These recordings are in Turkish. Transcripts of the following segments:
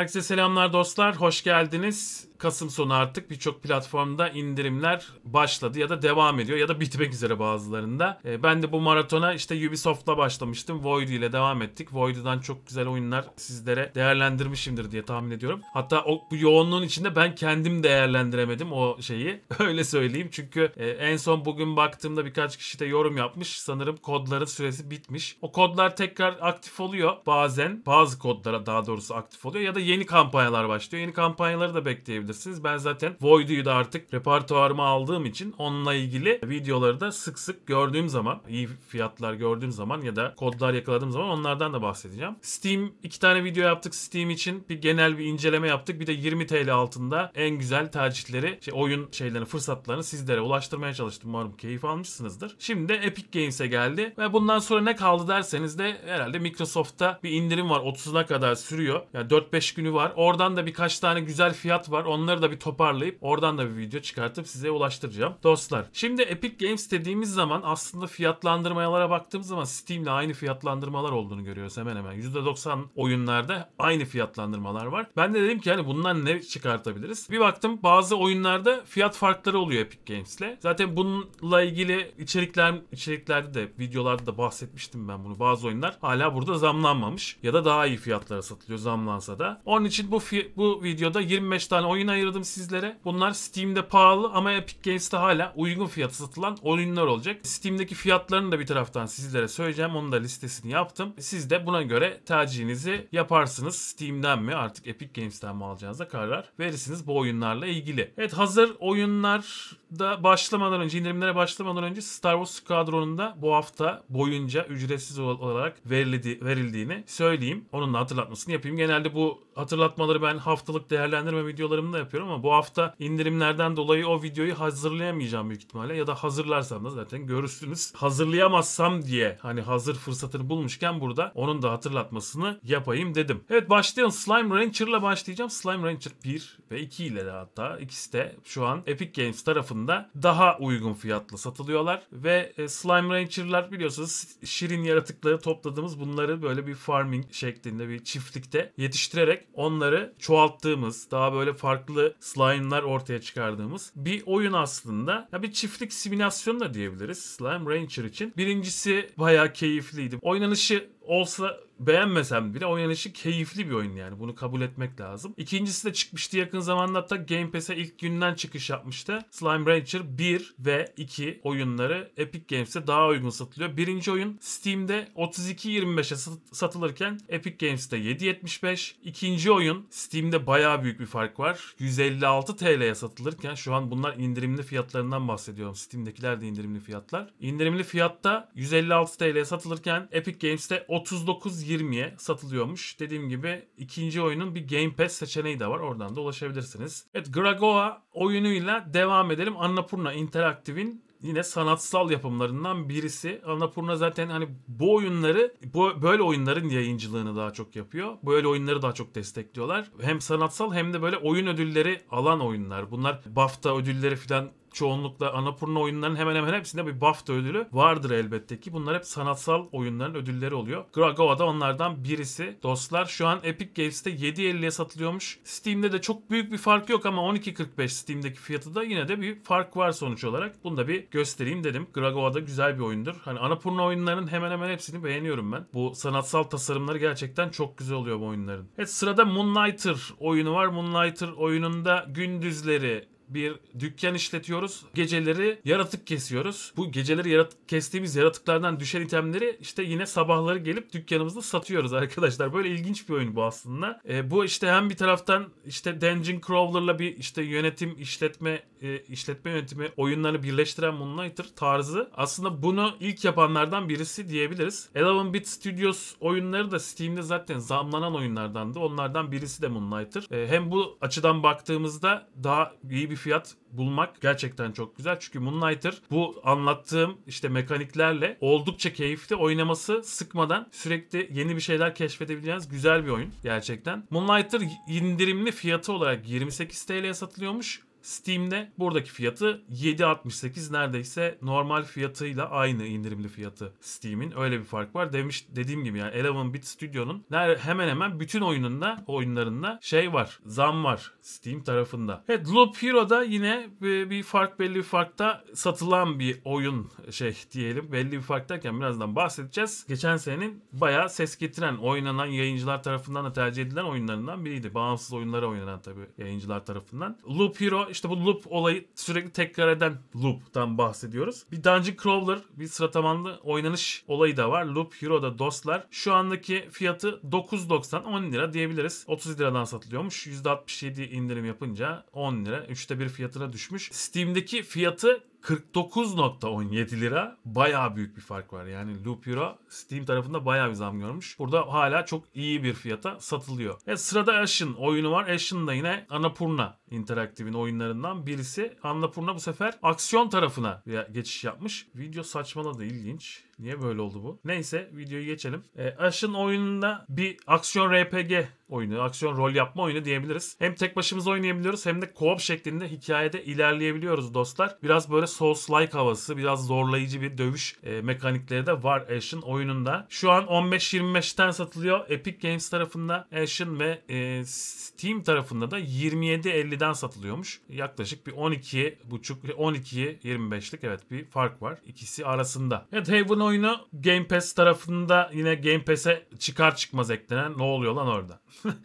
Herkese selamlar dostlar, hoş geldiniz. Kasım sonu artık birçok platformda indirimler başladı ya da devam ediyor ya da bitmek üzere bazılarında. E, ben de bu maratona işte Ubisoft'la başlamıştım. Void ile devam ettik. Void'dan çok güzel oyunlar sizlere değerlendirmişimdir diye tahmin ediyorum. Hatta o bu yoğunluğun içinde ben kendim değerlendiremedim o şeyi. Öyle söyleyeyim. Çünkü e, en son bugün baktığımda birkaç kişi de yorum yapmış. Sanırım kodların süresi bitmiş. O kodlar tekrar aktif oluyor bazen. Bazı kodlara daha doğrusu aktif oluyor ya da yeni kampanyalar başlıyor. Yeni kampanyaları da bekleyebilirsiniz. Ben zaten Void'u da artık repertuarıma aldım kullandığım için onunla ilgili videoları da sık sık gördüğüm zaman, iyi fiyatlar gördüğüm zaman ya da kodlar yakaladığım zaman onlardan da bahsedeceğim. Steam iki tane video yaptık Steam için. Bir genel bir inceleme yaptık. Bir de 20 TL altında en güzel tercihleri, şey, oyun şeylerini, fırsatlarını sizlere ulaştırmaya çalıştım. Umarım keyif almışsınızdır. Şimdi de Epic Games'e geldi ve bundan sonra ne kaldı derseniz de herhalde Microsoft'ta bir indirim var. 30'una kadar sürüyor. Yani 4-5 günü var. Oradan da birkaç tane güzel fiyat var. Onları da bir toparlayıp oradan da bir video çıkartıp size ulaştırdım anlatacağım. Dostlar şimdi Epic Games dediğimiz zaman aslında fiyatlandırmalara baktığımız zaman Steam ile aynı fiyatlandırmalar olduğunu görüyoruz hemen hemen. %90 oyunlarda aynı fiyatlandırmalar var. Ben de dedim ki hani bundan ne çıkartabiliriz? Bir baktım bazı oyunlarda fiyat farkları oluyor Epic Games ile. Zaten bununla ilgili içerikler içeriklerde de videolarda da bahsetmiştim ben bunu. Bazı oyunlar hala burada zamlanmamış ya da daha iyi fiyatlara satılıyor zamlansa da. Onun için bu bu videoda 25 tane oyun ayırdım sizlere. Bunlar Steam'de pahalı ama Epic Games liste hala uygun fiyatı satılan oyunlar olacak. Steam'deki fiyatlarını da bir taraftan sizlere söyleyeceğim. Onun da listesini yaptım. Siz de buna göre tercihinizi yaparsınız. Steam'den mi artık Epic Games'ten mi alacağınıza karar verirsiniz bu oyunlarla ilgili. Evet hazır oyunlar da başlamadan önce, indirimlere başlamadan önce Star Wars Squadron'unda bu hafta boyunca ücretsiz olarak verildi, verildiğini söyleyeyim. Onun da hatırlatmasını yapayım. Genelde bu hatırlatmaları ben haftalık değerlendirme videolarımda yapıyorum ama bu hafta indirimlerden dolayı o videoyu hazırlayamayacağım büyük ihtimalle ya da hazırlarsam da zaten görürsünüz. Hazırlayamazsam diye hani hazır fırsatını bulmuşken burada onun da hatırlatmasını yapayım dedim. Evet başlayalım. Slime Rancher'la başlayacağım. Slime Rancher 1 ve 2 ile de hatta ikisi de şu an Epic Games tarafından pazarında daha uygun fiyatlı satılıyorlar. Ve e, Slime Rancher'lar biliyorsunuz şirin yaratıkları topladığımız bunları böyle bir farming şeklinde bir çiftlikte yetiştirerek onları çoğalttığımız daha böyle farklı slime'lar ortaya çıkardığımız bir oyun aslında. Ya bir çiftlik simülasyonu da diyebiliriz Slime Rancher için. Birincisi bayağı keyifliydi. Oynanışı olsa beğenmesem bile oynanışı keyifli bir oyun yani. Bunu kabul etmek lazım. İkincisi de çıkmıştı yakın zamanda hatta Game Pass'e ilk günden çıkış yapmıştı. Slime Rancher 1 ve 2 oyunları Epic Games'e daha uygun satılıyor. Birinci oyun Steam'de 32.25'e satılırken Epic Games'te 7.75. İkinci oyun Steam'de bayağı büyük bir fark var. 156 TL'ye satılırken şu an bunlar indirimli fiyatlarından bahsediyorum. Steam'dekiler de indirimli fiyatlar. İndirimli fiyatta 156 TL'ye satılırken Epic Games'te 39.20'ye satılıyormuş. Dediğim gibi ikinci oyunun bir Game Pass seçeneği de var. Oradan da ulaşabilirsiniz. Evet Gragoa oyunuyla devam edelim. Annapurna Interactive'in yine sanatsal yapımlarından birisi. Annapurna zaten hani bu oyunları bu, böyle oyunların yayıncılığını daha çok yapıyor. Böyle oyunları daha çok destekliyorlar. Hem sanatsal hem de böyle oyun ödülleri alan oyunlar. Bunlar BAFTA ödülleri falan çoğunlukla Anapurna oyunlarının hemen hemen hepsinde bir BAFTA ödülü vardır elbette ki. Bunlar hep sanatsal oyunların ödülleri oluyor. Gragoa da onlardan birisi. Dostlar şu an Epic Games'te 7.50'ye satılıyormuş. Steam'de de çok büyük bir fark yok ama 12.45 Steam'deki fiyatı da yine de bir fark var sonuç olarak. Bunu da bir göstereyim dedim. Gragoa da güzel bir oyundur. Hani Anapurna oyunlarının hemen hemen hepsini beğeniyorum ben. Bu sanatsal tasarımları gerçekten çok güzel oluyor bu oyunların. Evet sırada Moonlighter oyunu var. Moonlighter oyununda gündüzleri bir dükkan işletiyoruz. Geceleri yaratık kesiyoruz. Bu geceleri yaratık kestiğimiz yaratıklardan düşen itemleri işte yine sabahları gelip dükkanımızda satıyoruz arkadaşlar. Böyle ilginç bir oyun bu aslında. E, bu işte hem bir taraftan işte Dungeon Crawler'la bir işte yönetim, işletme e, işletme yönetimi oyunlarını birleştiren Moonlighter tarzı aslında bunu ilk yapanlardan birisi diyebiliriz. 11 Bit Studios oyunları da Steam'de zaten zamlanan oyunlardandı. Onlardan birisi de Moonlighter. E, hem bu açıdan baktığımızda daha iyi bir fiyat bulmak gerçekten çok güzel. Çünkü Moonlighter bu anlattığım işte mekaniklerle oldukça keyifli. Oynaması sıkmadan sürekli yeni bir şeyler keşfedebileceğiniz güzel bir oyun gerçekten. Moonlighter indirimli fiyatı olarak 28 TL'ye satılıyormuş. Steam'de buradaki fiyatı 7.68 neredeyse normal fiyatıyla aynı indirimli fiyatı Steam'in. Öyle bir fark var. Demiş dediğim gibi yani Eleven Bit Studio'nun hemen hemen bütün oyununda oyunlarında şey var. Zam var Steam tarafında. Evet Loop Hero'da yine bir, bir fark belli bir farkta satılan bir oyun şey diyelim. Belli bir fark derken birazdan bahsedeceğiz. Geçen senenin bayağı ses getiren oynanan yayıncılar tarafından da tercih edilen oyunlarından biriydi. Bağımsız oyunlara oynanan tabii yayıncılar tarafından. Loop Hero işte bu loop olayı sürekli tekrar eden loop'tan bahsediyoruz. Bir Dungeon Crawler, bir sıra tabanlı oynanış olayı da var. Loop Hero'da dostlar. Şu andaki fiyatı 9.90 10 lira diyebiliriz. 30 liradan satılıyormuş. %67 indirim yapınca 10 lira. Üçte bir fiyatına düşmüş. Steam'deki fiyatı 49.17 lira baya büyük bir fark var. Yani Lupura Steam tarafında baya bir zam görmüş. Burada hala çok iyi bir fiyata satılıyor. Evet sırada Ashen oyunu var. Ashen da yine Annapurna Interactive'in oyunlarından birisi. Annapurna bu sefer aksiyon tarafına geçiş yapmış. Video saçmaladı ilginç. Niye böyle oldu bu? Neyse videoyu geçelim. E, Ash'ın oyununda bir aksiyon RPG oyunu, aksiyon rol yapma oyunu diyebiliriz. Hem tek başımız oynayabiliyoruz hem de co-op şeklinde hikayede ilerleyebiliyoruz dostlar. Biraz böyle Souls-like havası, biraz zorlayıcı bir dövüş e, mekanikleri de var Ash'ın oyununda. Şu an 15-25'ten satılıyor. Epic Games tarafında Ash'ın ve e, Steam tarafında da 27-50'den satılıyormuş. Yaklaşık bir 12.5 12 25'lik evet bir fark var. İkisi arasında. Evet Haven oyunu Game Pass tarafında yine Game Pass'e çıkar çıkmaz eklenen ne oluyor lan orada?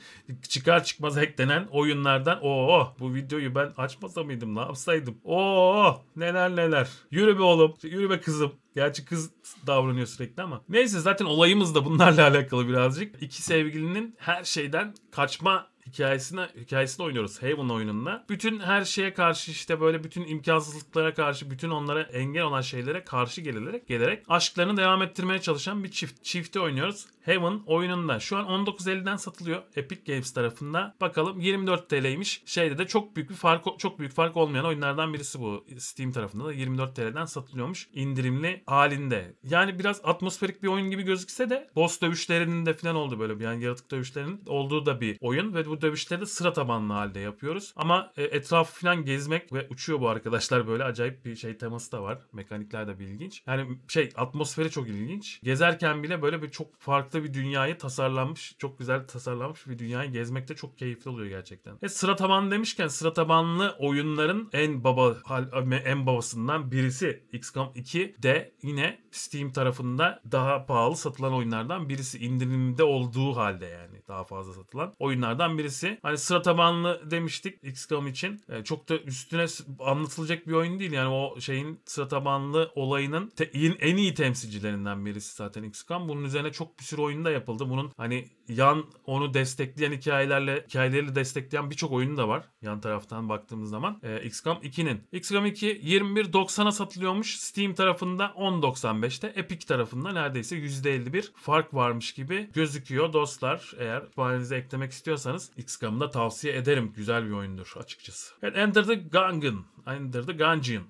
çıkar çıkmaz eklenen oyunlardan oo bu videoyu ben açmasa mıydım ne yapsaydım? Oo neler neler. Yürü be oğlum, yürü be kızım. Gerçi kız davranıyor sürekli ama. Neyse zaten olayımız da bunlarla alakalı birazcık. İki sevgilinin her şeyden kaçma hikayesini hikayesini oynuyoruz Haven oyununda. Bütün her şeye karşı işte böyle bütün imkansızlıklara karşı bütün onlara engel olan şeylere karşı gelerek gelerek aşklarını devam ettirmeye çalışan bir çift. Çifti oynuyoruz. Heaven oyununda. Şu an 19.50'den satılıyor Epic Games tarafında. Bakalım 24 TL'ymiş. Şeyde de çok büyük bir fark çok büyük fark olmayan oyunlardan birisi bu. Steam tarafında da 24 TL'den satılıyormuş indirimli halinde. Yani biraz atmosferik bir oyun gibi gözükse de boss dövüşlerinin de falan oldu böyle bir yani yaratık dövüşlerinin olduğu da bir oyun ve bu bu dövüşleri de sıra tabanlı halde yapıyoruz. Ama e, etrafı falan gezmek ve uçuyor bu arkadaşlar böyle acayip bir şey teması da var. Mekanikler de bir ilginç. Yani şey atmosferi çok ilginç. Gezerken bile böyle bir çok farklı bir dünyayı tasarlanmış, çok güzel tasarlanmış bir dünyayı gezmek de çok keyifli oluyor gerçekten. E, sıra taban demişken sıra tabanlı oyunların en baba en babasından birisi XCOM 2 de yine Steam tarafında daha pahalı satılan oyunlardan birisi indirimde olduğu halde yani daha fazla satılan oyunlardan biri birisi. Hani sıra tabanlı demiştik XCOM için. E, çok da üstüne anlatılacak bir oyun değil. Yani o şeyin sıra tabanlı olayının te- en iyi temsilcilerinden birisi zaten XCOM. Bunun üzerine çok bir sürü oyunda yapıldı. Bunun hani yan onu destekleyen hikayelerle hikayeleri destekleyen birçok oyunu da var. Yan taraftan baktığımız zaman e, XCOM 2'nin. XCOM 2 21.90'a satılıyormuş. Steam tarafında 10.95'te. Epic tarafında neredeyse %51 fark varmış gibi gözüküyor dostlar. Eğer kütüphanenize eklemek istiyorsanız XCOM'u da tavsiye ederim. Güzel bir oyundur açıkçası. Evet, Enter the Gungeon. Enter the Gungeon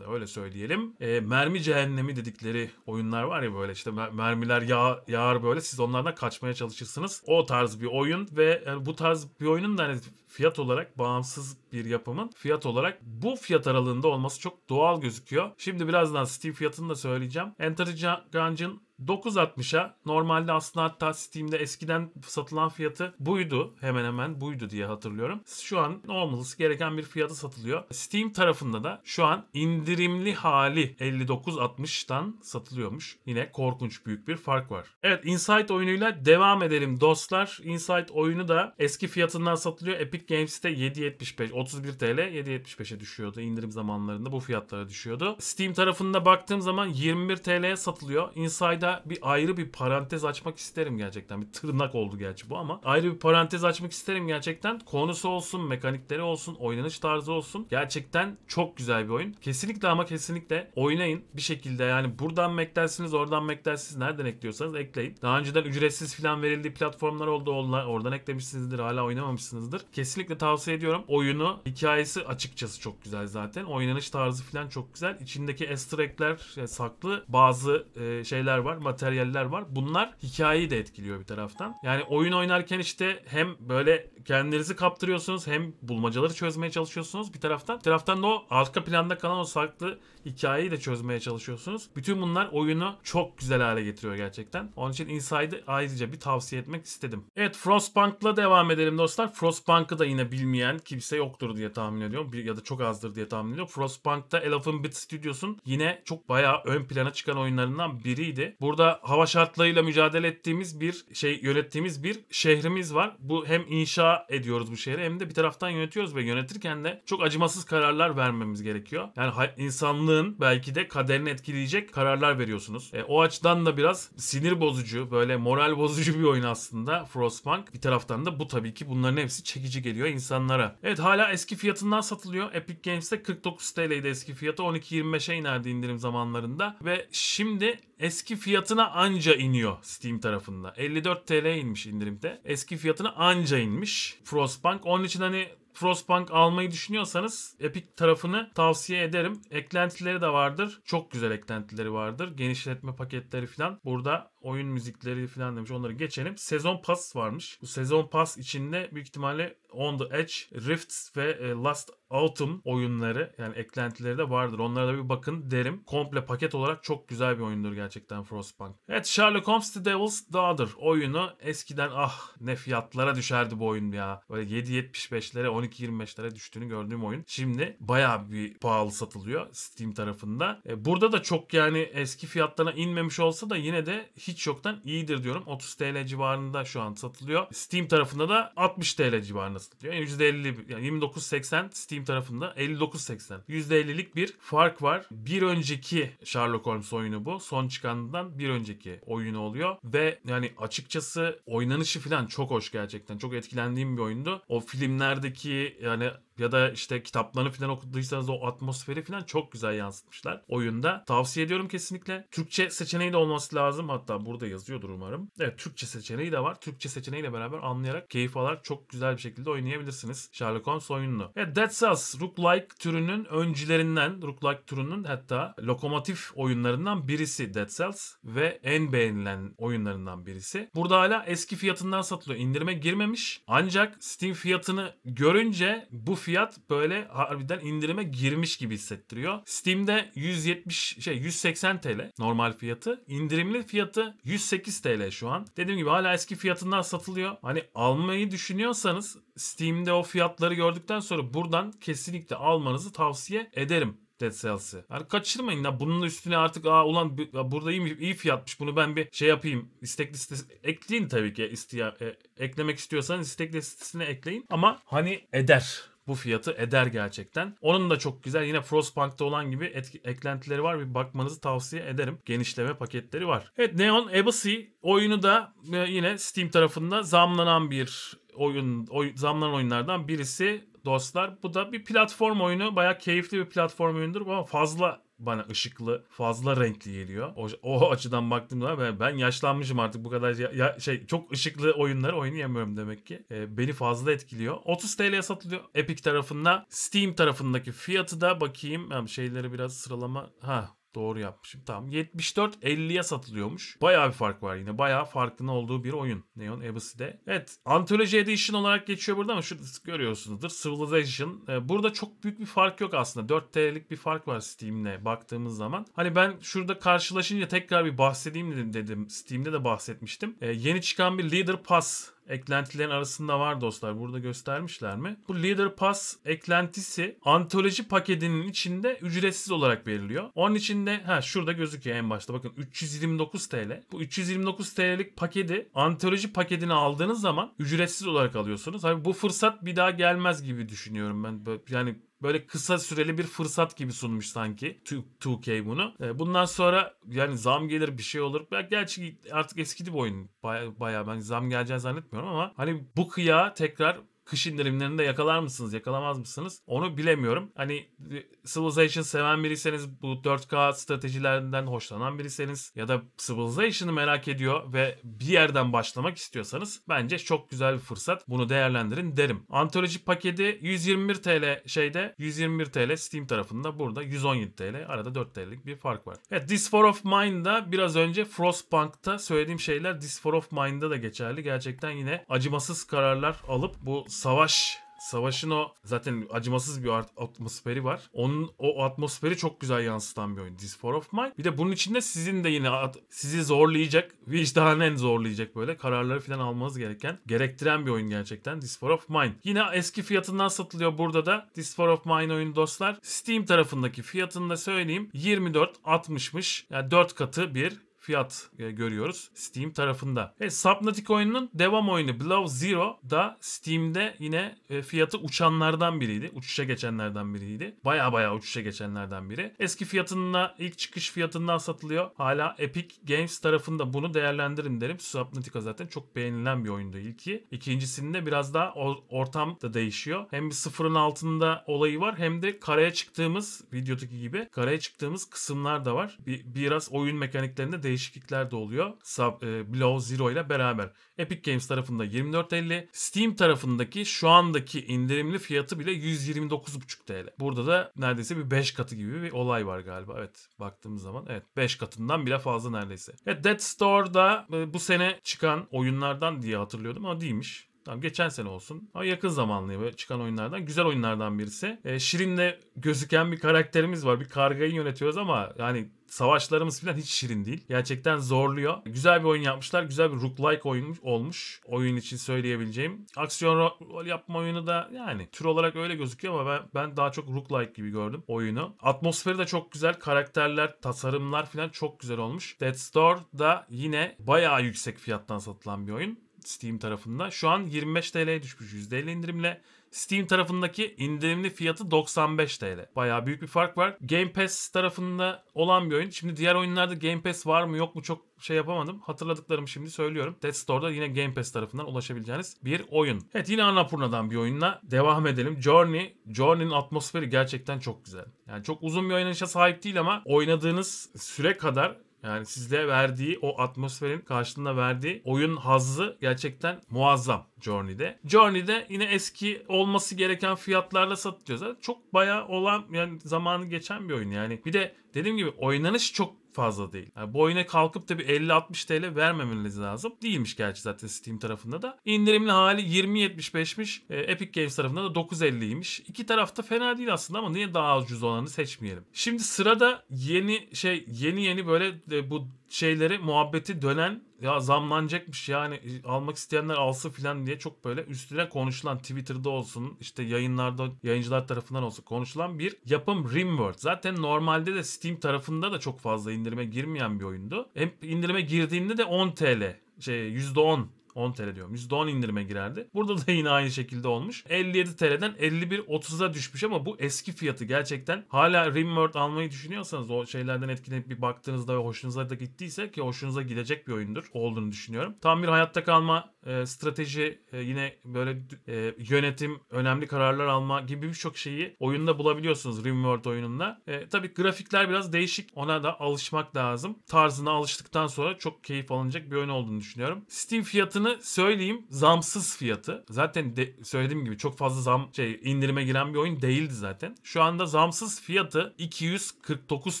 öyle söyleyelim. E, mermi cehennemi dedikleri oyunlar var ya böyle işte mermiler yağ, yağar böyle siz onlardan kaçmaya çalışırsınız. O tarz bir oyun ve yani e, bu tarz bir oyunun da hani fiyat olarak bağımsız bir yapımın fiyat olarak bu fiyat aralığında olması çok doğal gözüküyor. Şimdi birazdan Steam fiyatını da söyleyeceğim. Enter Gungeon 9.60'a normalde aslında hatta Steam'de eskiden satılan fiyatı buydu. Hemen hemen buydu diye hatırlıyorum. Şu an olmalısı gereken bir fiyata satılıyor. Steam tarafında da şu an indirimli hali 59.60'tan satılıyormuş. Yine korkunç büyük bir fark var. Evet Insight oyunuyla devam edelim dostlar. Insight oyunu da eski fiyatından satılıyor. Epic Games'te 7.75 31 TL 7.75'e düşüyordu. indirim zamanlarında bu fiyatlara düşüyordu. Steam tarafında baktığım zaman 21 TL'ye satılıyor. Inside'a bir ayrı bir parantez açmak isterim gerçekten. Bir tırnak oldu gerçi bu ama ayrı bir parantez açmak isterim gerçekten. Konusu olsun, mekanikleri olsun, oynanış tarzı olsun. Gerçekten çok güzel bir oyun. Kesinlikle ama kesinlikle oynayın bir şekilde. Yani buradan meklersiniz, oradan meklersiniz. Nereden ekliyorsanız ekleyin. Daha önceden ücretsiz falan verildiği platformlar oldu. Oradan eklemişsinizdir. Hala oynamamışsınızdır. Kesinlikle tavsiye ediyorum. Oyunu, hikayesi açıkçası çok güzel zaten. Oynanış tarzı falan çok güzel. İçindeki extractler e, saklı bazı e, şeyler var materyaller var. Bunlar hikayeyi de etkiliyor bir taraftan. Yani oyun oynarken işte hem böyle kendinizi kaptırıyorsunuz hem bulmacaları çözmeye çalışıyorsunuz bir taraftan. Bir taraftan da o arka planda kalan o saklı hikayeyi de çözmeye çalışıyorsunuz. Bütün bunlar oyunu çok güzel hale getiriyor gerçekten. Onun için Inside'ı ayrıca bir tavsiye etmek istedim. Evet Frostpunk'la devam edelim dostlar. Frostpunk'ı da yine bilmeyen kimse yoktur diye tahmin ediyorum. Bir, ya da çok azdır diye tahmin ediyorum. Frostpunk'ta Elephant Bit Studios'un yine çok bayağı ön plana çıkan oyunlarından biriydi. Bu burada hava şartlarıyla mücadele ettiğimiz bir şey yönettiğimiz bir şehrimiz var. Bu hem inşa ediyoruz bu şehri hem de bir taraftan yönetiyoruz ve yönetirken de çok acımasız kararlar vermemiz gerekiyor. Yani insanlığın belki de kaderini etkileyecek kararlar veriyorsunuz. E, o açıdan da biraz sinir bozucu, böyle moral bozucu bir oyun aslında Frostpunk. Bir taraftan da bu tabii ki bunların hepsi çekici geliyor insanlara. Evet hala eski fiyatından satılıyor. Epic Games'te 49 TL'ydi eski fiyatı. 12-25 12.25'e inerdi indirim zamanlarında ve şimdi eski fiyatına anca iniyor Steam tarafında. 54 TL inmiş indirimde. Eski fiyatına anca inmiş Frostpunk. Onun için hani Frostpunk almayı düşünüyorsanız Epic tarafını tavsiye ederim. Eklentileri de vardır. Çok güzel eklentileri vardır. Genişletme paketleri falan. Burada oyun müzikleri falan demiş. Onları geçelim. Sezon pass varmış. Bu sezon pass içinde büyük ihtimalle On the Edge, Rift ve e, Last Autumn oyunları yani eklentileri de vardır. Onlara da bir bakın derim. Komple paket olarak çok güzel bir oyundur gerçekten Frostpunk. Evet Sherlock Holmes The Devil's Daughter oyunu eskiden ah ne fiyatlara düşerdi bu oyun ya. Böyle 7.75'lere 12.25'lere düştüğünü gördüğüm oyun. Şimdi baya bir pahalı satılıyor Steam tarafında. E, burada da çok yani eski fiyatlarına inmemiş olsa da yine de hiç yoktan iyidir diyorum. 30 TL civarında şu an satılıyor. Steam tarafında da 60 TL civarında arası tutuyor. Yani %50 yani 29.80 Steam tarafında 59.80. %50'lik bir fark var. Bir önceki Sherlock Holmes oyunu bu. Son çıkandan bir önceki oyunu oluyor ve yani açıkçası oynanışı falan çok hoş gerçekten. Çok etkilendiğim bir oyundu. O filmlerdeki yani ya da işte kitaplarını falan okuduysanız o atmosferi falan çok güzel yansıtmışlar oyunda. Tavsiye ediyorum kesinlikle. Türkçe seçeneği de olması lazım. Hatta burada yazıyordur umarım. Evet Türkçe seçeneği de var. Türkçe seçeneğiyle beraber anlayarak keyif alarak çok güzel bir şekilde oynayabilirsiniz. Sherlock Holmes oyununu. Evet Cells Us. Roguelike türünün öncülerinden, Roguelike türünün hatta lokomotif oyunlarından birisi Dead Cells ve en beğenilen oyunlarından birisi. Burada hala eski fiyatından satılıyor. İndirime girmemiş. Ancak Steam fiyatını görünce bu fiyat fiyat böyle harbiden indirime girmiş gibi hissettiriyor. Steam'de 170 şey 180 TL normal fiyatı. indirimli fiyatı 108 TL şu an. Dediğim gibi hala eski fiyatından satılıyor. Hani almayı düşünüyorsanız Steam'de o fiyatları gördükten sonra buradan kesinlikle almanızı tavsiye ederim. Dead Cells'i. Yani kaçırmayın ya bunun üstüne artık aa ulan ya burada iyi, iyi fiyatmış bunu ben bir şey yapayım. İstek listesi ekleyin tabii ki istiya, e, eklemek istiyorsanız istek listesine ekleyin ama hani eder bu fiyatı eder gerçekten. Onun da çok güzel yine Frostpunk'ta olan gibi etki, eklentileri var. Bir bakmanızı tavsiye ederim. Genişleme paketleri var. Evet Neon Abyssi oyunu da e, yine Steam tarafında zamlanan bir oyun, oy, zamlanan oyunlardan birisi dostlar. Bu da bir platform oyunu. Bayağı keyifli bir platform oyundur ama fazla bana ışıklı fazla renkli geliyor. O, o açıdan baktığım zaman ben, ben yaşlanmışım artık bu kadar ya, ya, şey çok ışıklı oyunları oynayamıyorum demek ki. E, beni fazla etkiliyor. 30 TL'ye satılıyor Epic tarafında. Steam tarafındaki fiyatı da bakayım. Yani şeyleri biraz sıralama. Ha Doğru yapmışım. Tamam. 74 50'ye satılıyormuş. Bayağı bir fark var yine. Bayağı farkının olduğu bir oyun. Neon Abysse'de. Evet. Anthology Edition olarak geçiyor burada ama şurada görüyorsunuzdur. Civilization. Ee, burada çok büyük bir fark yok aslında. 4 TL'lik bir fark var Steam'le baktığımız zaman. Hani ben şurada karşılaşınca tekrar bir bahsedeyim dedim. Steam'de de bahsetmiştim. Ee, yeni çıkan bir Leader Pass eklentilerin arasında var dostlar. Burada göstermişler mi? Bu Leader Pass eklentisi antoloji paketinin içinde ücretsiz olarak veriliyor. Onun içinde ha şurada gözüküyor en başta bakın 329 TL. Bu 329 TL'lik paketi antoloji paketini aldığınız zaman ücretsiz olarak alıyorsunuz. Tabii bu fırsat bir daha gelmez gibi düşünüyorum ben. Yani böyle kısa süreli bir fırsat gibi sunmuş sanki 2K bunu. E, bundan sonra yani zam gelir bir şey olur. Gerçi artık eskidi bu oyun. Baya, baya ben zam geleceğini zannetmiyorum ama hani bu kıya tekrar kış indirimlerini de yakalar mısınız, yakalamaz mısınız? Onu bilemiyorum. Hani e, Civilization seven biriyseniz bu 4K stratejilerinden hoşlanan biriyseniz ya da Civilization'ı merak ediyor ve bir yerden başlamak istiyorsanız bence çok güzel bir fırsat. Bunu değerlendirin derim. Antoloji paketi 121 TL şeyde 121 TL Steam tarafında burada 117 TL arada 4 TL'lik bir fark var. Evet This For Of Mine'da biraz önce Frostpunk'ta söylediğim şeyler This For Of Mine'da da geçerli. Gerçekten yine acımasız kararlar alıp bu savaş Savaş'ın o zaten acımasız bir atmosferi var. Onun o atmosferi çok güzel yansıtan bir oyun. This War of Mine. Bir de bunun içinde sizin de yine at, sizi zorlayacak, vicdanen zorlayacak böyle kararları falan almanız gereken, gerektiren bir oyun gerçekten. This War of Mine. Yine eski fiyatından satılıyor burada da. This War of Mine oyunu dostlar. Steam tarafındaki fiyatını da söyleyeyim. 24 24.60'mış. Yani 4 katı bir fiyat e, görüyoruz Steam tarafında. E, Subnautica oyununun devam oyunu Below Zero da Steam'de yine e, fiyatı uçanlardan biriydi. Uçuşa geçenlerden biriydi. Baya baya uçuşa geçenlerden biri. Eski fiyatına ilk çıkış fiyatından satılıyor. Hala Epic Games tarafında bunu değerlendirin derim. Subnautica zaten çok beğenilen bir oyundu ilki. İkincisinde biraz daha ortam da değişiyor. Hem bir sıfırın altında olayı var hem de karaya çıktığımız videodaki gibi karaya çıktığımız kısımlar da var. Bir, biraz oyun mekaniklerinde değişiklikler de oluyor Sub, e, Below Zero ile beraber. Epic Games tarafında 24.50, Steam tarafındaki şu andaki indirimli fiyatı bile 129.5 TL. Burada da neredeyse bir 5 katı gibi bir olay var galiba. Evet baktığımız zaman evet 5 katından bile fazla neredeyse. Evet Dead Store'da e, bu sene çıkan oyunlardan diye hatırlıyordum ama değilmiş. Tamam geçen sene olsun. Ama yakın zamanlı böyle çıkan oyunlardan. Güzel oyunlardan birisi. E, Şirin'le gözüken bir karakterimiz var. Bir kargayı yönetiyoruz ama yani savaşlarımız falan hiç şirin değil. Gerçekten zorluyor. Güzel bir oyun yapmışlar. Güzel bir roguelike oyun olmuş. Oyun için söyleyebileceğim. Aksiyon rol yapma oyunu da yani tür olarak öyle gözüküyor ama ben, ben daha çok roguelike gibi gördüm oyunu. Atmosferi de çok güzel. Karakterler, tasarımlar falan çok güzel olmuş. Dead Store da yine bayağı yüksek fiyattan satılan bir oyun. Steam tarafında. Şu an 25 TL'ye düşmüş %50 indirimle. Steam tarafındaki indirimli fiyatı 95 TL. Baya büyük bir fark var. Game Pass tarafında olan bir oyun. Şimdi diğer oyunlarda Game Pass var mı yok mu çok şey yapamadım. Hatırladıklarımı şimdi söylüyorum. Death Store'da yine Game Pass tarafından ulaşabileceğiniz bir oyun. Evet yine Annapurna'dan bir oyunla devam edelim. Journey. Journey'nin atmosferi gerçekten çok güzel. Yani çok uzun bir oynanışa sahip değil ama oynadığınız süre kadar yani sizde verdiği o atmosferin karşılığında verdiği oyun hazzı gerçekten muazzam Journey'de. Journey'de yine eski olması gereken fiyatlarla satılıyor. Zaten çok bayağı olan yani zamanı geçen bir oyun yani. Bir de dediğim gibi oynanış çok fazla değil. Yani bu kalkıp da bir 50-60 TL vermemeniz lazım. Değilmiş gerçi zaten Steam tarafında da. İndirimli hali 20.75'miş. E, Epic Games tarafında da 9.50'ymiş. İki tarafta fena değil aslında ama niye daha ucuz olanı seçmeyelim. Şimdi sırada yeni şey yeni yeni böyle e, bu şeyleri muhabbeti dönen ya zamlanacakmış yani e, almak isteyenler alsın filan diye çok böyle üstüne konuşulan Twitter'da olsun işte yayınlarda yayıncılar tarafından olsun konuşulan bir yapım Rimworld. Zaten normalde de Steam tarafında da çok fazla indirime girmeyen bir oyundu. Hem indirime girdiğinde de 10 TL şey %10 10 TL diyorum. %10 indirime girerdi. Burada da yine aynı şekilde olmuş. 57 TL'den 51.30'a düşmüş ama bu eski fiyatı gerçekten. Hala Rimworld almayı düşünüyorsanız o şeylerden etkilenip bir baktığınızda ve hoşunuza da gittiyse ki hoşunuza gidecek bir oyundur olduğunu düşünüyorum. Tam bir hayatta kalma e, strateji e, yine böyle e, yönetim, önemli kararlar alma gibi birçok şeyi oyunda bulabiliyorsunuz RimWorld oyununda. E, tabii grafikler biraz değişik. Ona da alışmak lazım. Tarzına alıştıktan sonra çok keyif alınacak bir oyun olduğunu düşünüyorum. Steam fiyatını söyleyeyim. Zamsız fiyatı. Zaten de, söylediğim gibi çok fazla zam şey indirime giren bir oyun değildi zaten. Şu anda zamsız fiyatı 249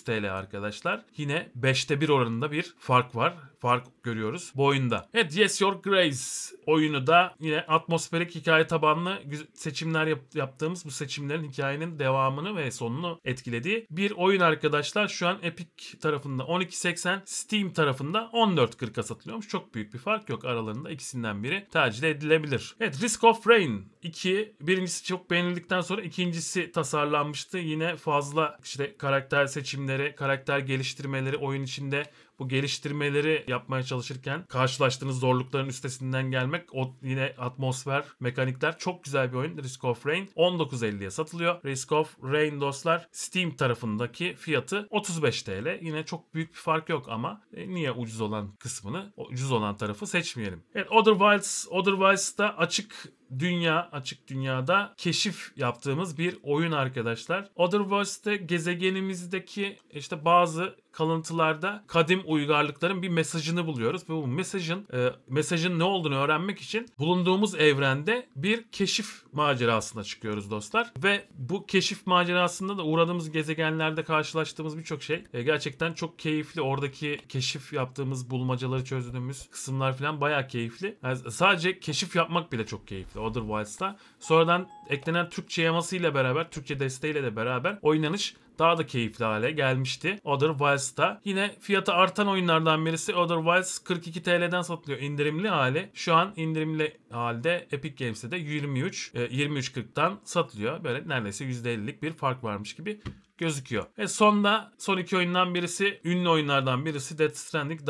TL arkadaşlar. Yine 5'te 1 oranında bir fark var. Fark görüyoruz bu oyunda. Evet Yes Your Grace this oyunu da yine atmosferik hikaye tabanlı seçimler yap- yaptığımız bu seçimlerin hikayenin devamını ve sonunu etkilediği bir oyun arkadaşlar. Şu an Epic tarafında 12.80, Steam tarafında 14.40'a satılıyormuş. Çok büyük bir fark yok aralarında ikisinden biri tercih edilebilir. Evet Risk of Rain 2 birincisi çok beğenildikten sonra ikincisi tasarlanmıştı. Yine fazla işte karakter seçimleri, karakter geliştirmeleri oyun içinde bu geliştirmeleri yapmaya çalışırken karşılaştığınız zorlukların üstesinden gelmek olarak o yine atmosfer, mekanikler çok güzel bir oyun. Risk of Rain 19.50'ye satılıyor. Risk of Rain dostlar Steam tarafındaki fiyatı 35 TL. Yine çok büyük bir fark yok ama e, niye ucuz olan kısmını, ucuz olan tarafı seçmeyelim. Evet Other Wilds, Other Wilds'da açık dünya, açık dünyada keşif yaptığımız bir oyun arkadaşlar. Otherverse'de gezegenimizdeki işte bazı kalıntılarda kadim uygarlıkların bir mesajını buluyoruz. Ve bu mesajın e, mesajın ne olduğunu öğrenmek için bulunduğumuz evrende bir keşif macerasına çıkıyoruz dostlar. Ve bu keşif macerasında da uğradığımız gezegenlerde karşılaştığımız birçok şey e, gerçekten çok keyifli. Oradaki keşif yaptığımız bulmacaları çözdüğümüz kısımlar falan bayağı keyifli. Yani sadece keşif yapmak bile çok keyifli özellikle Otherwise'da. Sonradan eklenen Türkçe yamasıyla beraber, Türkçe desteğiyle de beraber oynanış daha da keyifli hale gelmişti. Otherwise'da yine fiyatı artan oyunlardan birisi Otherwise 42 TL'den satılıyor indirimli hali. Şu an indirimli halde Epic Games'te de 23 23.40'tan e, satılıyor. Böyle neredeyse %50'lik bir fark varmış gibi gözüküyor. E sonda son iki oyundan birisi ünlü oyunlardan birisi Death Stranding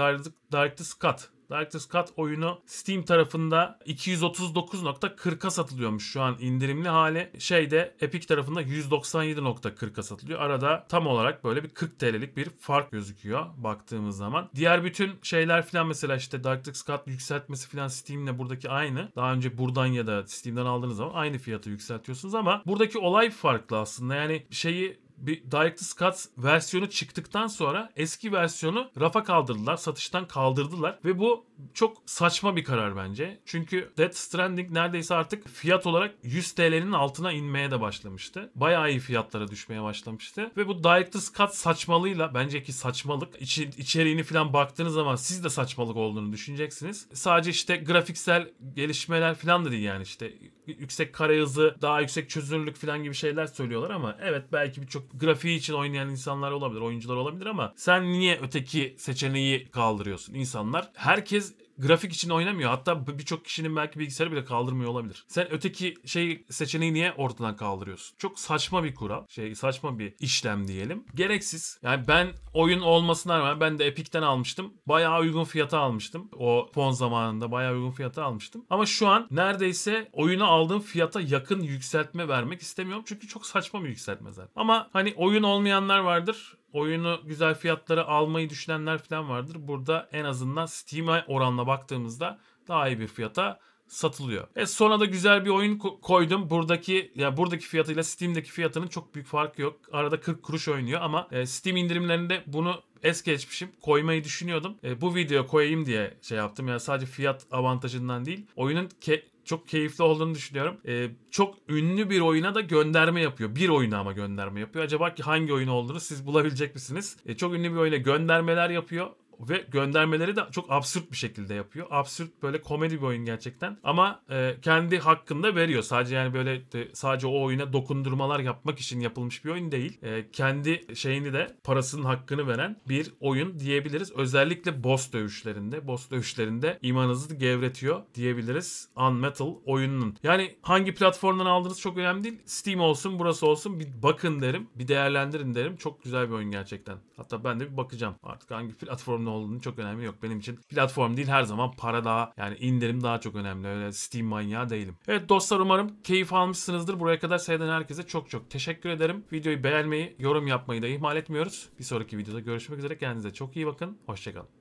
Director's Cut Director's Cut oyunu Steam tarafında 239.40'a satılıyormuş şu an indirimli hali. Şeyde Epic tarafında 197.40'a satılıyor. Arada tam olarak böyle bir 40 TL'lik bir fark gözüküyor baktığımız zaman. Diğer bütün şeyler filan mesela işte Director's Cut yükseltmesi filan Steam'le buradaki aynı. Daha önce buradan ya da Steam'den aldığınız zaman aynı fiyatı yükseltiyorsunuz ama buradaki olay farklı aslında. Yani şeyi bir Director's Cut versiyonu çıktıktan sonra eski versiyonu rafa kaldırdılar. Satıştan kaldırdılar. Ve bu çok saçma bir karar bence. Çünkü Death Stranding neredeyse artık fiyat olarak 100 TL'nin altına inmeye de başlamıştı. Bayağı iyi fiyatlara düşmeye başlamıştı. Ve bu Director's Cut saçmalığıyla bence ki saçmalık. Içi, içeriğini falan baktığınız zaman siz de saçmalık olduğunu düşüneceksiniz. Sadece işte grafiksel gelişmeler falan da değil yani işte yüksek kare hızı, daha yüksek çözünürlük falan gibi şeyler söylüyorlar ama evet belki birçok grafiği için oynayan insanlar olabilir, oyuncular olabilir ama sen niye öteki seçeneği kaldırıyorsun? İnsanlar herkes grafik için oynamıyor. Hatta birçok kişinin belki bilgisayarı bile kaldırmıyor olabilir. Sen öteki şey seçeneği niye ortadan kaldırıyorsun? Çok saçma bir kural. Şey saçma bir işlem diyelim. Gereksiz. Yani ben oyun olmasına rağmen ben de Epic'ten almıştım. Bayağı uygun fiyata almıştım. O fon zamanında bayağı uygun fiyata almıştım. Ama şu an neredeyse oyunu aldığım fiyata yakın yükseltme vermek istemiyorum. Çünkü çok saçma bir yükseltme zaten. Ama hani oyun olmayanlar vardır oyunu güzel fiyatlara almayı düşünenler falan vardır. Burada en azından Steam'e oranla baktığımızda daha iyi bir fiyata satılıyor. E sonra da güzel bir oyun koydum. Buradaki ya yani buradaki fiyatıyla Steam'deki fiyatının çok büyük farkı yok. Arada 40 kuruş oynuyor ama e, Steam indirimlerinde bunu es geçmişim. Koymayı düşünüyordum. E, bu video koyayım diye şey yaptım. Yani sadece fiyat avantajından değil. Oyunun ke çok keyifli olduğunu düşünüyorum. Ee, çok ünlü bir oyuna da gönderme yapıyor. Bir oyuna ama gönderme yapıyor. Acaba ki hangi oyun olduğunu siz bulabilecek misiniz? Ee, çok ünlü bir oyuna göndermeler yapıyor ve göndermeleri de çok absürt bir şekilde yapıyor. Absürt böyle komedi bir oyun gerçekten. Ama e, kendi hakkında veriyor. Sadece yani böyle de, sadece o oyuna dokundurmalar yapmak için yapılmış bir oyun değil. E, kendi şeyini de parasının hakkını veren bir oyun diyebiliriz. Özellikle boss dövüşlerinde. Boss dövüşlerinde imanınızı gevretiyor diyebiliriz. Unmetal oyununun. Yani hangi platformdan aldığınız çok önemli değil. Steam olsun burası olsun bir bakın derim. Bir değerlendirin derim. Çok güzel bir oyun gerçekten. Hatta ben de bir bakacağım artık hangi platformda olduğunu çok önemli yok. Benim için platform değil her zaman para daha yani indirim daha çok önemli. Öyle Steam manyağı değilim. Evet dostlar umarım keyif almışsınızdır. Buraya kadar seyreden herkese çok çok teşekkür ederim. Videoyu beğenmeyi, yorum yapmayı da ihmal etmiyoruz. Bir sonraki videoda görüşmek üzere. Kendinize çok iyi bakın. Hoşçakalın.